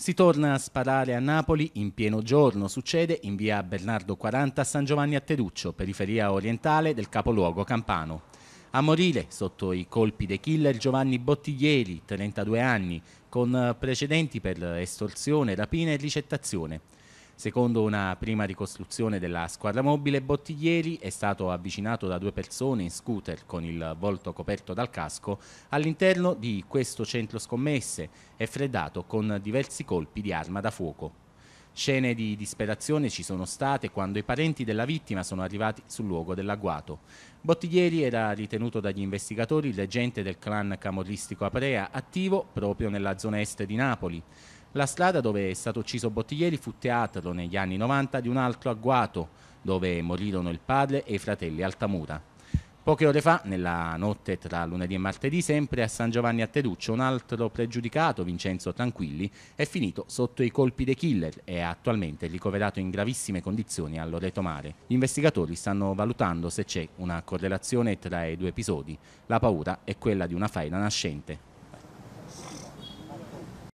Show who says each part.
Speaker 1: Si torna a sparare a Napoli in pieno giorno, succede in via Bernardo 40 a San Giovanni a Teruccio, periferia orientale del capoluogo campano. A morire sotto i colpi dei killer Giovanni Bottiglieri, 32 anni, con precedenti per estorsione, rapina e ricettazione. Secondo una prima ricostruzione della squadra mobile, Bottiglieri è stato avvicinato da due persone in scooter con il volto coperto dal casco all'interno di questo centro scommesse e freddato con diversi colpi di arma da fuoco. Scene di disperazione ci sono state quando i parenti della vittima sono arrivati sul luogo dell'agguato. Bottiglieri era ritenuto dagli investigatori il reggente del clan camorristico Aprea, attivo proprio nella zona est di Napoli. La strada dove è stato ucciso Bottiglieri fu teatro negli anni 90 di un altro agguato, dove morirono il padre e i fratelli Altamura. Poche ore fa, nella notte tra lunedì e martedì, sempre a San Giovanni a Teruccio, un altro pregiudicato, Vincenzo Tranquilli, è finito sotto i colpi dei killer e è attualmente ricoverato in gravissime condizioni all'Oreto Mare. Gli investigatori stanno valutando se c'è una correlazione tra i due episodi, la paura è quella di una faida nascente.